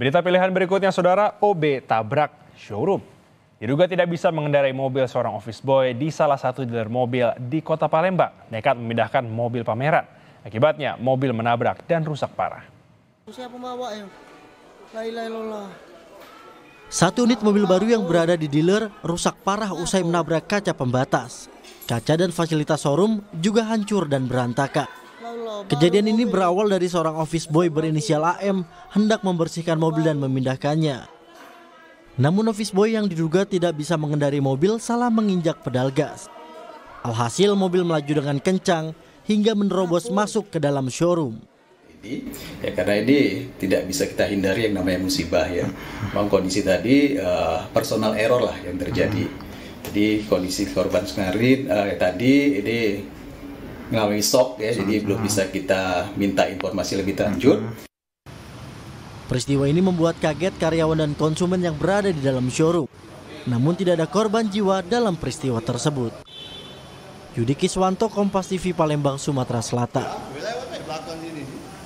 Berita pilihan berikutnya saudara, OB tabrak showroom. Diduga tidak bisa mengendarai mobil seorang office boy di salah satu dealer mobil di kota Palembang, nekat memindahkan mobil pameran. Akibatnya mobil menabrak dan rusak parah. Eh? Satu unit mobil baru yang berada di dealer rusak parah usai menabrak kaca pembatas. Kaca dan fasilitas showroom juga hancur dan berantakan. Kejadian ini berawal dari seorang office boy berinisial AM hendak membersihkan mobil dan memindahkannya. Namun office boy yang diduga tidak bisa mengendari mobil salah menginjak pedal gas. Alhasil mobil melaju dengan kencang hingga menerobos masuk ke dalam showroom. Ya karena ini tidak bisa kita hindari yang namanya musibah ya. Memang kondisi tadi uh, personal error lah yang terjadi. Hmm. Jadi kondisi korban sekarang uh, eh, tadi ini mengalami shock ya, jadi hmm. belum bisa kita minta informasi lebih lanjut. Hmm. Peristiwa ini membuat kaget karyawan dan konsumen yang berada di dalam showroom. Namun tidak ada korban jiwa dalam peristiwa tersebut. Yudi Kiswanto, Kompas TV Palembang, Sumatera Selatan.